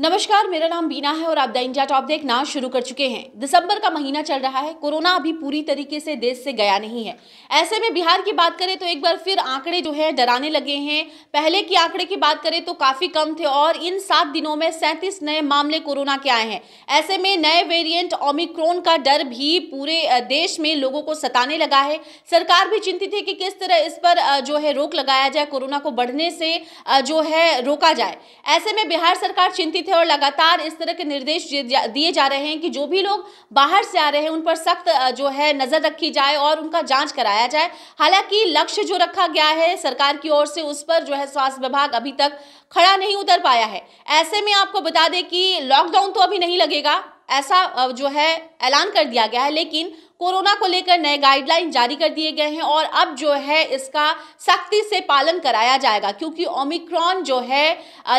नमस्कार मेरा नाम बीना है और आप द इंडिया टॉप देखना शुरू कर चुके हैं दिसंबर का महीना चल रहा है कोरोना अभी पूरी तरीके से देश से गया नहीं है ऐसे में बिहार की बात करें तो एक बार फिर आंकड़े जो है डराने लगे हैं पहले के आंकड़े की बात करें तो काफ़ी कम थे और इन सात दिनों में सैंतीस नए मामले कोरोना के आए हैं ऐसे में नए वेरियंट ओमिक्रोन का डर भी पूरे देश में लोगों को सताने लगा है सरकार भी चिंतित है कि किस तरह इस पर जो है रोक लगाया जाए कोरोना को बढ़ने से जो है रोका जाए ऐसे में बिहार सरकार चिंतित है और लगातार इस तरह के निर्देश दिए जा रहे हैं कि जो भी लोग बाहर से आ रहे हैं उन पर सख्त जो है नज़र रखी जाए और उनका जांच कराया जाए हालांकि लक्ष्य जो रखा गया है सरकार की ओर से उस पर जो है स्वास्थ्य विभाग अभी तक खड़ा नहीं उतर पाया है ऐसे में आपको बता दें कि लॉकडाउन तो अभी नहीं लगेगा ऐसा जो है ऐलान कर दिया गया है लेकिन कोरोना को लेकर नए गाइडलाइन जारी कर दिए गए हैं और अब जो है इसका सख्ती से पालन कराया जाएगा क्योंकि ओमिक्रॉन जो है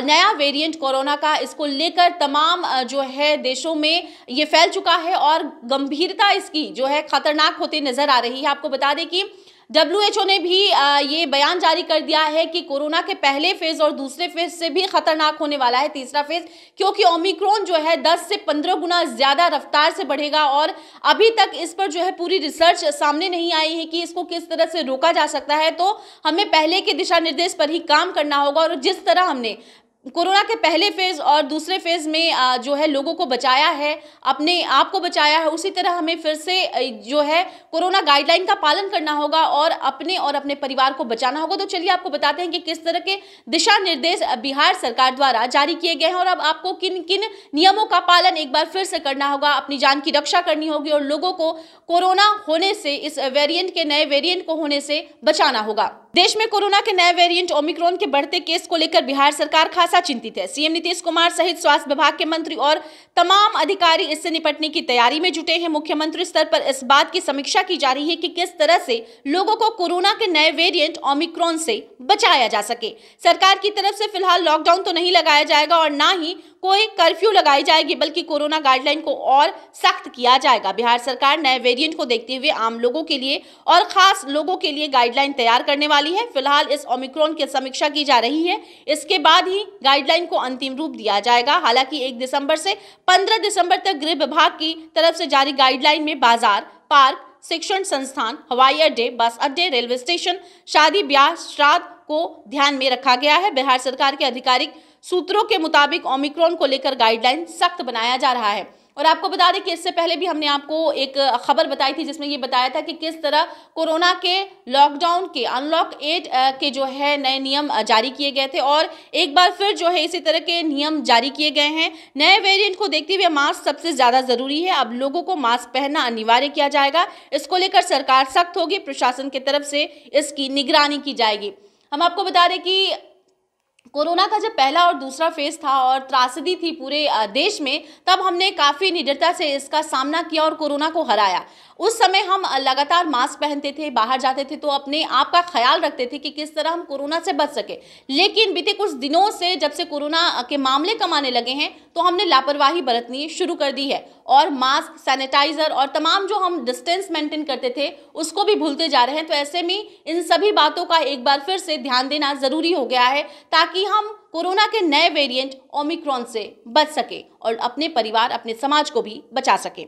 नया वेरिएंट कोरोना का इसको लेकर तमाम जो है देशों में ये फैल चुका है और गंभीरता इसकी जो है खतरनाक होती नजर आ रही है आपको बता दें कि डब्ल्यूएचओ ने भी ये बयान जारी कर दिया है कि कोरोना के पहले फेज और दूसरे फेज से भी खतरनाक होने वाला है तीसरा फेज क्योंकि ओमिक्रॉन जो है 10 से 15 गुना ज्यादा रफ्तार से बढ़ेगा और अभी तक इस पर जो है पूरी रिसर्च सामने नहीं आई है कि इसको किस तरह से रोका जा सकता है तो हमें पहले के दिशा निर्देश पर ही काम करना होगा और जिस तरह हमने कोरोना के पहले फेज़ और दूसरे फेज़ में जो है लोगों को बचाया है अपने आप को बचाया है उसी तरह हमें फिर से जो है कोरोना गाइडलाइन का पालन करना होगा और अपने और अपने परिवार को बचाना होगा तो चलिए आपको बताते हैं कि किस तरह के दिशा निर्देश बिहार सरकार द्वारा जारी किए गए हैं और अब आपको किन किन नियमों का पालन एक बार फिर से करना होगा अपनी जान की रक्षा करनी होगी और लोगों को कोरोना होने से इस वेरियंट के नए वेरियंट को होने से बचाना होगा देश में कोरोना के नए वेरिएंट ओमिक्रॉन के बढ़ते केस को लेकर बिहार सरकार खासा चिंतित है सीएम नीतीश कुमार सहित स्वास्थ्य विभाग के मंत्री और तमाम अधिकारी इससे निपटने की तैयारी में जुटे हैं मुख्यमंत्री स्तर पर इस बात की समीक्षा की जा रही है कि किस तरह से लोगों को कोरोना के नए वेरियंट ओमिक्रॉन से बचाया जा सके सरकार की तरफ से फिलहाल लॉकडाउन तो नहीं लगाया जाएगा और ना ही कोई कर्फ्यू लगाई जाएगी बल्कि कोरोना गाइडलाइन को और सख्त किया जाएगा बिहार सरकार नए वेरिएंट को देखते हुए आम लोगों के लिए और खास लोगों के लिए गाइडलाइन तैयार करने वाली है फिलहाल इस ओमिक्रॉन की समीक्षा की जा रही है इसके बाद ही गाइडलाइन को अंतिम रूप दिया जाएगा हालांकि एक दिसंबर से पंद्रह दिसंबर तक गृह विभाग की तरफ से जारी गाइडलाइन में बाजार पार्क शिक्षण संस्थान हवाई अड्डे बस अड्डे रेलवे स्टेशन शादी ब्याह श्राद्ध को ध्यान में रखा गया है बिहार सरकार के आधिकारिक सूत्रों के मुताबिक ओमिक्रॉन को लेकर गाइडलाइन सख्त बनाया जा रहा है और आपको बता दें कि इससे पहले भी हमने आपको एक खबर बताई थी जिसमें ये बताया था कि किस तरह कोरोना के लॉकडाउन के अनलॉक एट के जो है नए नियम जारी किए गए थे और एक बार फिर जो है इसी तरह के नियम जारी किए गए हैं नए वेरिएंट को देखते हुए मास्क सबसे ज़्यादा ज़रूरी है अब लोगों को मास्क पहनना अनिवार्य किया जाएगा इसको लेकर सरकार सख्त होगी प्रशासन की तरफ से इसकी निगरानी की जाएगी हम आपको बता दें कि कोरोना का जब पहला और दूसरा फेज था और त्रासदी थी पूरे देश में तब हमने काफ़ी निडरता से इसका सामना किया और कोरोना को हराया उस समय हम लगातार मास्क पहनते थे बाहर जाते थे तो अपने आप का ख्याल रखते थे कि किस तरह हम कोरोना से बच सके लेकिन बीते कुछ दिनों से जब से कोरोना के मामले कमाने लगे हैं तो हमने लापरवाही बरतनी शुरू कर दी है और मास्क सैनिटाइज़र और तमाम जो हम डिस्टेंस मेंटेन करते थे उसको भी भूलते जा रहे हैं तो ऐसे में इन सभी बातों का एक बार फिर से ध्यान देना ज़रूरी हो गया है ताकि हम कोरोना के नए वेरिएंट ओमिक्रॉन से बच सके और अपने परिवार अपने समाज को भी बचा सकें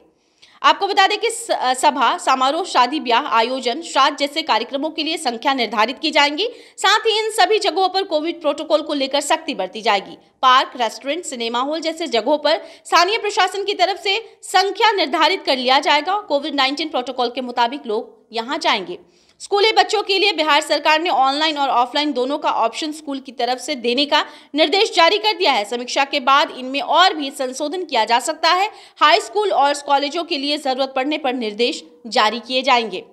आपको बता दें कि सभा समारोह शादी ब्याह आयोजन श्राद्ध जैसे कार्यक्रमों के लिए संख्या निर्धारित की जाएंगी साथ ही इन सभी जगहों पर कोविड प्रोटोकॉल को लेकर सख्ती बरती जाएगी पार्क रेस्टोरेंट सिनेमा हॉल जैसे जगहों पर स्थानीय प्रशासन की तरफ से संख्या निर्धारित कर लिया जाएगा कोविड नाइन्टीन प्रोटोकॉल के मुताबिक लोग यहाँ जाएंगे स्कूली बच्चों के लिए बिहार सरकार ने ऑनलाइन और ऑफलाइन दोनों का ऑप्शन स्कूल की तरफ से देने का निर्देश जारी कर दिया है समीक्षा के बाद इनमें और भी संशोधन किया जा सकता है हाई स्कूल और कॉलेजों के लिए जरूरत पड़ने पर निर्देश जारी किए जाएंगे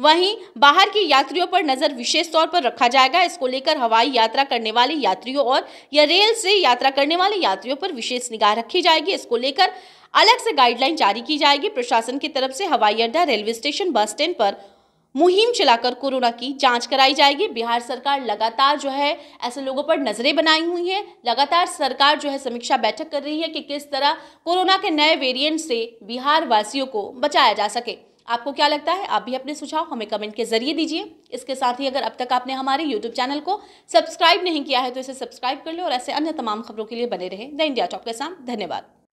वहीं बाहर के यात्रियों पर नज़र विशेष तौर पर रखा जाएगा इसको लेकर हवाई यात्रा करने वाले यात्रियों और या रेल से यात्रा करने वाले यात्रियों पर विशेष निगाह रखी जाएगी इसको लेकर अलग से गाइडलाइन जारी की जाएगी प्रशासन की तरफ से हवाई अड्डा रेलवे स्टेशन बस स्टैंड पर मुहिम चलाकर कोरोना की जांच कराई जाएगी बिहार सरकार लगातार जो है ऐसे लोगों पर नजरें बनाई हुई है लगातार सरकार जो है समीक्षा बैठक कर रही है कि किस तरह कोरोना के नए वेरिएंट से बिहार वासियों को बचाया जा सके आपको क्या लगता है आप भी अपने सुझाव हमें कमेंट के जरिए दीजिए इसके साथ ही अगर अब तक आपने हमारे यूट्यूब चैनल को सब्सक्राइब नहीं किया है तो इसे सब्सक्राइब कर लें और ऐसे अन्य तमाम खबरों के लिए बने रहे द इंडिया टॉप के साथ धन्यवाद